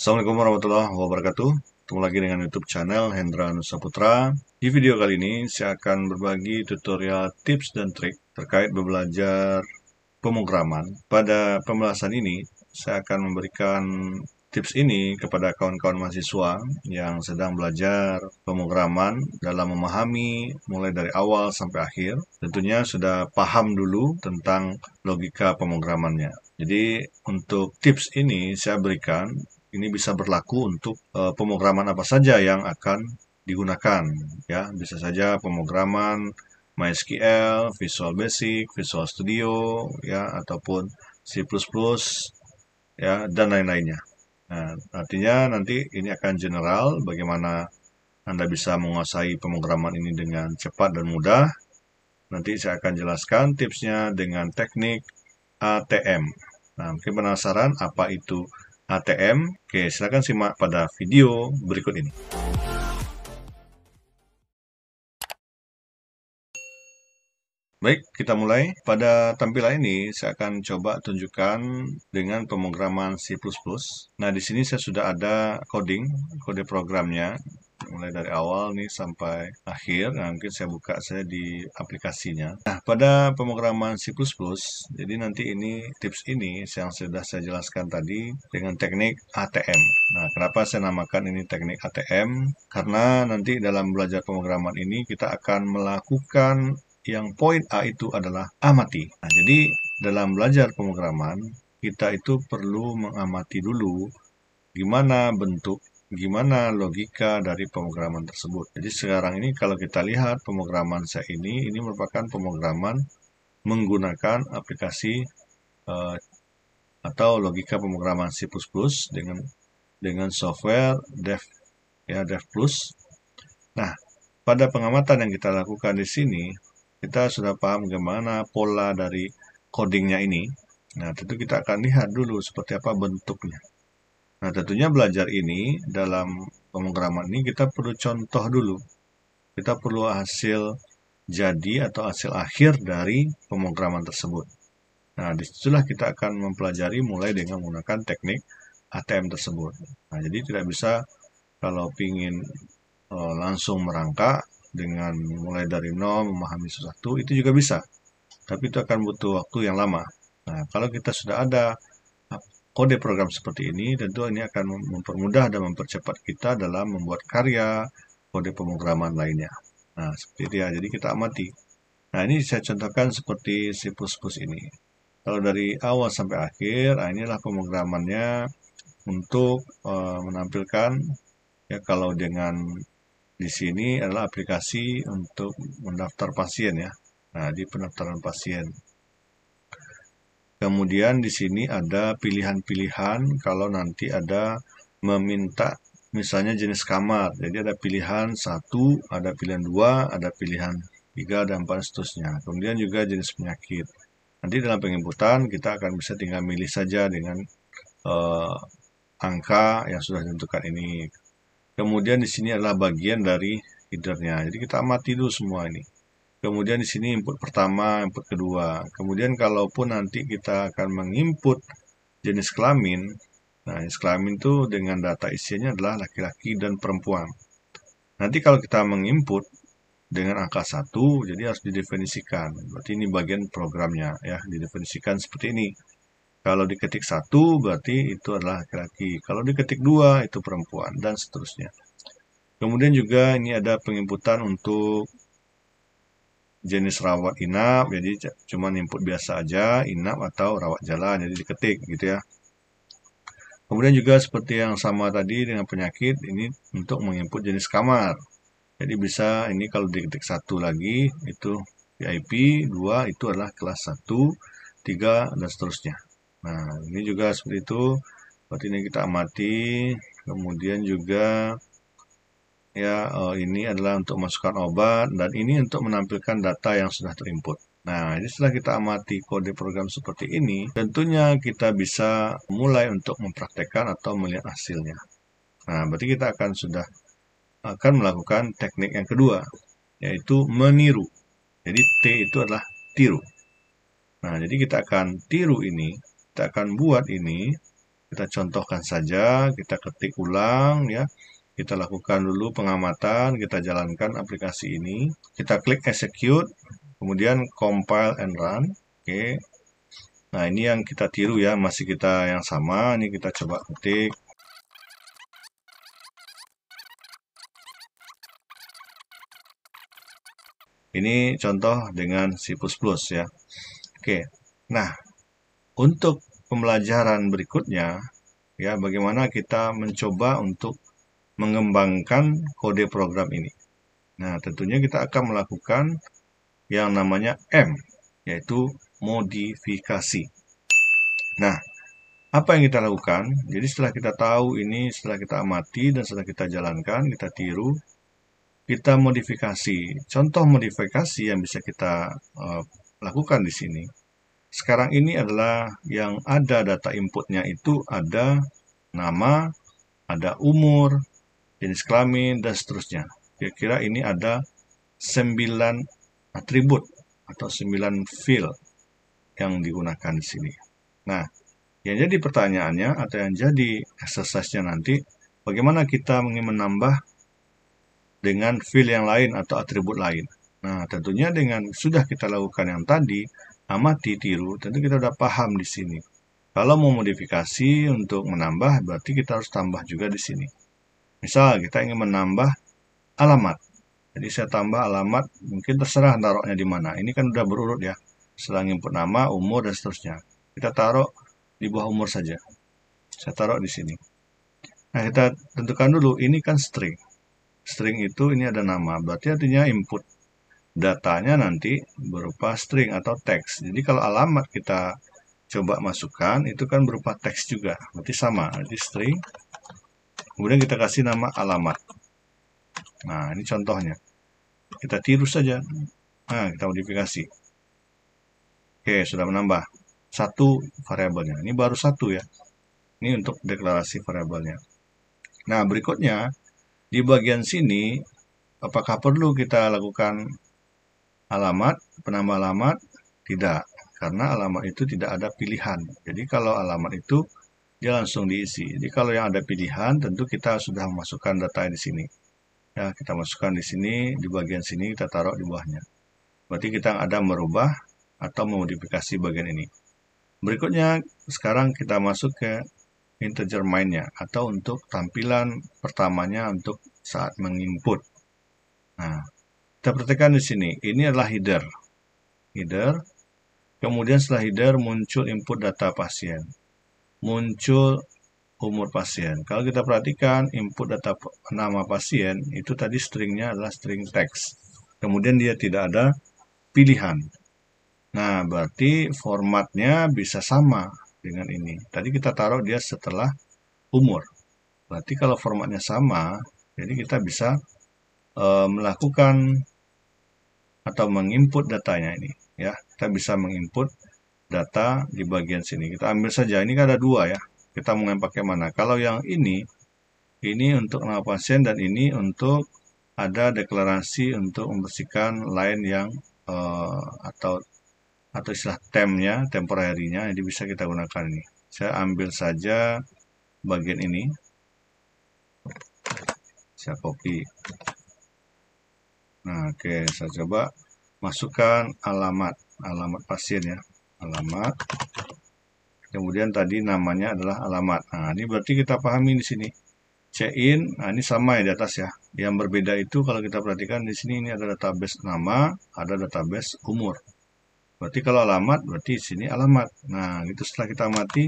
Assalamualaikum warahmatullahi wabarakatuh. Ketemu lagi dengan YouTube channel Hendra Nusa Putra. Di video kali ini saya akan berbagi tutorial tips dan trik terkait belajar pemrograman. Pada pembahasan ini saya akan memberikan tips ini kepada kawan-kawan mahasiswa yang sedang belajar pemrograman dalam memahami mulai dari awal sampai akhir. Tentunya sudah paham dulu tentang logika pemrogramannya. Jadi untuk tips ini saya berikan ini bisa berlaku untuk e, pemrograman apa saja yang akan digunakan ya. Bisa saja pemrograman MySQL, Visual Basic, Visual Studio ya ataupun C++ ya dan lain-lainnya. Nah, artinya nanti ini akan general bagaimana Anda bisa menguasai pemrograman ini dengan cepat dan mudah. Nanti saya akan jelaskan tipsnya dengan teknik ATM. Nah, mungkin penasaran apa itu ATM. Oke, silakan simak pada video berikut ini. Baik, kita mulai. Pada tampilan ini, saya akan coba tunjukkan dengan pemrograman C++. Nah, di sini saya sudah ada coding, kode programnya mulai dari awal nih sampai akhir. Nah, mungkin saya buka saya di aplikasinya. Nah, pada pemrograman C++, jadi nanti ini tips ini yang sudah saya jelaskan tadi dengan teknik ATM. Nah, kenapa saya namakan ini teknik ATM? Karena nanti dalam belajar pemrograman ini kita akan melakukan yang poin A itu adalah amati. Nah, jadi dalam belajar pemrograman kita itu perlu mengamati dulu gimana bentuk gimana logika dari pemrograman tersebut. Jadi sekarang ini kalau kita lihat pemrograman saya ini, ini merupakan pemrograman menggunakan aplikasi uh, atau logika pemrograman C++ dengan dengan software Dev ya Dev Plus. Nah, pada pengamatan yang kita lakukan di sini, kita sudah paham gimana pola dari codingnya ini. Nah, tentu kita akan lihat dulu seperti apa bentuknya. Nah, tentunya belajar ini dalam pemrograman ini kita perlu contoh dulu. Kita perlu hasil jadi atau hasil akhir dari pemrograman tersebut. Nah, disitulah kita akan mempelajari mulai dengan menggunakan teknik ATM tersebut. Nah, jadi tidak bisa kalau ingin eh, langsung merangkak dengan mulai dari nol memahami sesuatu itu juga bisa. Tapi itu akan butuh waktu yang lama. Nah, kalau kita sudah ada kode program seperti ini tentu ini akan mempermudah dan mempercepat kita dalam membuat karya kode pemrograman lainnya. Nah, seperti itu ya. Jadi kita amati. Nah, ini saya contohkan seperti C++ ini. Kalau dari awal sampai akhir, nah inilah pemrogramannya untuk uh, menampilkan ya kalau dengan di sini adalah aplikasi untuk mendaftar pasien ya. Nah, di pendaftaran pasien. Kemudian di sini ada pilihan-pilihan kalau nanti ada meminta misalnya jenis kamar. Jadi ada pilihan satu, ada pilihan dua, ada pilihan tiga dan empat seterusnya. Kemudian juga jenis penyakit. Nanti dalam penginputan kita akan bisa tinggal milih saja dengan eh, angka yang sudah ditentukan ini. Kemudian di sini adalah bagian dari headernya. Jadi kita amati dulu semua ini kemudian di sini input pertama, input kedua. Kemudian kalaupun nanti kita akan menginput jenis kelamin, nah jenis kelamin itu dengan data isinya adalah laki-laki dan perempuan. Nanti kalau kita menginput dengan angka 1, jadi harus didefinisikan. Berarti ini bagian programnya ya, didefinisikan seperti ini. Kalau diketik satu berarti itu adalah laki-laki. Kalau diketik dua itu perempuan dan seterusnya. Kemudian juga ini ada penginputan untuk jenis rawat inap jadi cuma input biasa aja inap atau rawat jalan jadi diketik gitu ya kemudian juga seperti yang sama tadi dengan penyakit ini untuk menginput jenis kamar jadi bisa ini kalau diketik satu lagi itu VIP 2 itu adalah kelas 1 3 dan seterusnya nah ini juga seperti itu berarti ini kita amati kemudian juga ya uh, ini adalah untuk masukkan obat dan ini untuk menampilkan data yang sudah terinput. Nah, ini setelah kita amati kode program seperti ini, tentunya kita bisa mulai untuk mempraktekkan atau melihat hasilnya. Nah, berarti kita akan sudah akan melakukan teknik yang kedua, yaitu meniru. Jadi T itu adalah tiru. Nah, jadi kita akan tiru ini, kita akan buat ini, kita contohkan saja, kita ketik ulang ya. Kita lakukan dulu pengamatan, kita jalankan aplikasi ini. Kita klik execute, kemudian compile and run. Oke. Okay. Nah, ini yang kita tiru ya, masih kita yang sama. Ini kita coba ketik Ini contoh dengan C++ ya. Oke. Nah, untuk pembelajaran berikutnya ya bagaimana kita mencoba untuk mengembangkan kode program ini. Nah, tentunya kita akan melakukan yang namanya M, yaitu modifikasi. Nah, apa yang kita lakukan? Jadi setelah kita tahu ini, setelah kita amati dan setelah kita jalankan, kita tiru, kita modifikasi. Contoh modifikasi yang bisa kita uh, lakukan di sini. Sekarang ini adalah yang ada data inputnya itu ada nama, ada umur, jenis kelamin, dan seterusnya. Kira-kira ini ada 9 atribut atau 9 fill yang digunakan di sini. Nah, yang jadi pertanyaannya atau yang jadi exercise-nya nanti, bagaimana kita ingin menambah dengan fill yang lain atau atribut lain. Nah, tentunya dengan sudah kita lakukan yang tadi, amati, tiru, tentu kita sudah paham di sini. Kalau mau modifikasi untuk menambah, berarti kita harus tambah juga di sini. Misal kita ingin menambah alamat. Jadi saya tambah alamat, mungkin terserah taruhnya di mana. Ini kan udah berurut ya. selang input nama, umur, dan seterusnya. Kita taruh di bawah umur saja. Saya taruh di sini. Nah, kita tentukan dulu, ini kan string. String itu ini ada nama, berarti artinya input. Datanya nanti berupa string atau teks. Jadi kalau alamat kita coba masukkan, itu kan berupa teks juga. Berarti sama, Jadi string Kemudian kita kasih nama alamat. Nah, ini contohnya. Kita tiru saja. Nah, kita modifikasi. Oke, sudah menambah. Satu variabelnya. Ini baru satu ya. Ini untuk deklarasi variabelnya. Nah, berikutnya, di bagian sini, apakah perlu kita lakukan alamat, penambah alamat? Tidak, karena alamat itu tidak ada pilihan. Jadi, kalau alamat itu dia langsung diisi. Jadi kalau yang ada pilihan, tentu kita sudah memasukkan data di sini. Ya, kita masukkan di sini, di bagian sini kita taruh di bawahnya. Berarti kita ada merubah atau memodifikasi bagian ini. Berikutnya, sekarang kita masuk ke integer mainnya atau untuk tampilan pertamanya untuk saat menginput. Nah, kita perhatikan di sini, ini adalah header. Header, kemudian setelah header muncul input data pasien muncul umur pasien. Kalau kita perhatikan input data nama pasien itu tadi stringnya adalah string text. Kemudian dia tidak ada pilihan. Nah, berarti formatnya bisa sama dengan ini. Tadi kita taruh dia setelah umur. Berarti kalau formatnya sama, jadi kita bisa e, melakukan atau menginput datanya ini. Ya, kita bisa menginput data di bagian sini. Kita ambil saja, ini kan ada dua ya. Kita mau yang pakai mana? Kalau yang ini, ini untuk nama pasien dan ini untuk ada deklarasi untuk membersihkan line yang uh, atau atau istilah temnya, temporary-nya, jadi bisa kita gunakan ini. Saya ambil saja bagian ini. Saya copy. Nah, oke, saya coba masukkan alamat, alamat pasien ya alamat kemudian tadi namanya adalah alamat nah ini berarti kita pahami di sini check in nah ini sama ya di atas ya yang berbeda itu kalau kita perhatikan di sini ini ada database nama ada database umur berarti kalau alamat berarti di sini alamat nah itu setelah kita mati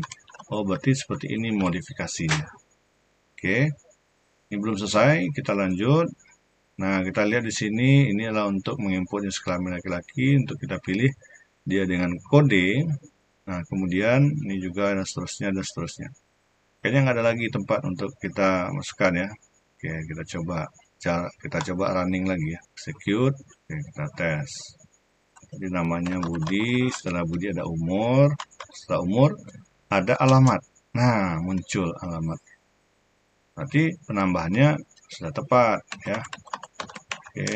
oh berarti seperti ini modifikasinya oke ini belum selesai kita lanjut nah kita lihat di sini ini adalah untuk menginputnya yang laki-laki untuk kita pilih dia dengan kode nah kemudian ini juga dan seterusnya dan seterusnya kayaknya nggak ada lagi tempat untuk kita masukkan ya oke kita coba cara kita coba running lagi ya execute oke kita tes jadi namanya Budi setelah Budi ada umur setelah umur ada alamat nah muncul alamat berarti penambahannya sudah tepat ya oke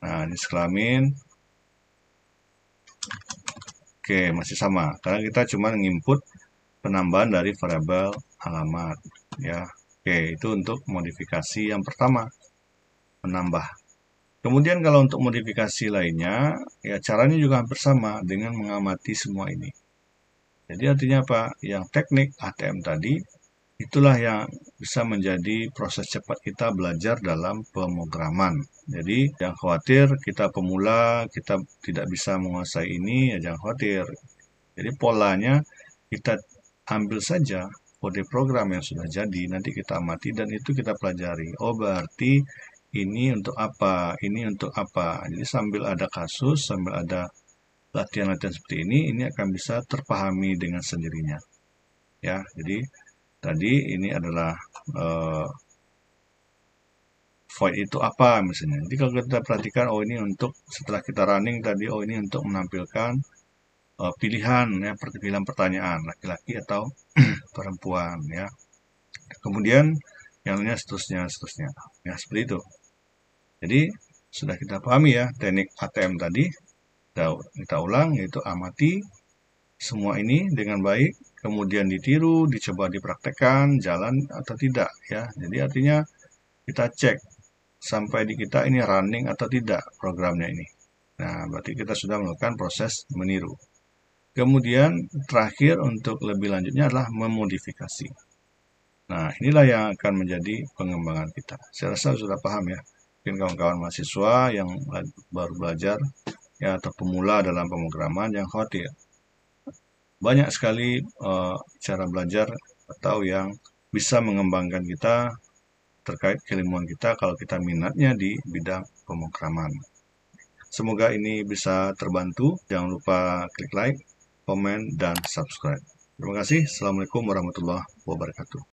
nah ini kelamin Oke, masih sama. Karena kita cuma nginput penambahan dari variabel alamat ya. Oke, itu untuk modifikasi yang pertama. Menambah. Kemudian kalau untuk modifikasi lainnya, ya caranya juga hampir sama dengan mengamati semua ini. Jadi artinya apa? Yang teknik ATM tadi Itulah yang bisa menjadi proses cepat kita belajar dalam pemrograman. Jadi jangan khawatir kita pemula, kita tidak bisa menguasai ini, ya jangan khawatir. Jadi polanya kita ambil saja kode program yang sudah jadi, nanti kita amati dan itu kita pelajari. Oh berarti ini untuk apa, ini untuk apa. Jadi sambil ada kasus, sambil ada latihan-latihan seperti ini, ini akan bisa terpahami dengan sendirinya. Ya, jadi tadi ini adalah uh, void itu apa misalnya. Jadi kalau kita perhatikan oh ini untuk setelah kita running tadi oh ini untuk menampilkan uh, pilihan ya pilihan pertanyaan laki-laki atau perempuan ya. Kemudian yang lainnya seterusnya seterusnya ya seperti itu. Jadi sudah kita pahami ya teknik ATM tadi. kita ulang yaitu amati semua ini dengan baik kemudian ditiru, dicoba dipraktekkan, jalan atau tidak ya. Jadi artinya kita cek sampai di kita ini running atau tidak programnya ini. Nah, berarti kita sudah melakukan proses meniru. Kemudian terakhir untuk lebih lanjutnya adalah memodifikasi. Nah, inilah yang akan menjadi pengembangan kita. Saya rasa sudah paham ya. Mungkin kawan-kawan mahasiswa yang baru belajar ya atau pemula dalam pemrograman yang khawatir banyak sekali uh, cara belajar atau yang bisa mengembangkan kita terkait keilmuan kita kalau kita minatnya di bidang pemrograman. Semoga ini bisa terbantu. Jangan lupa klik like, komen, dan subscribe. Terima kasih. Assalamualaikum warahmatullahi wabarakatuh.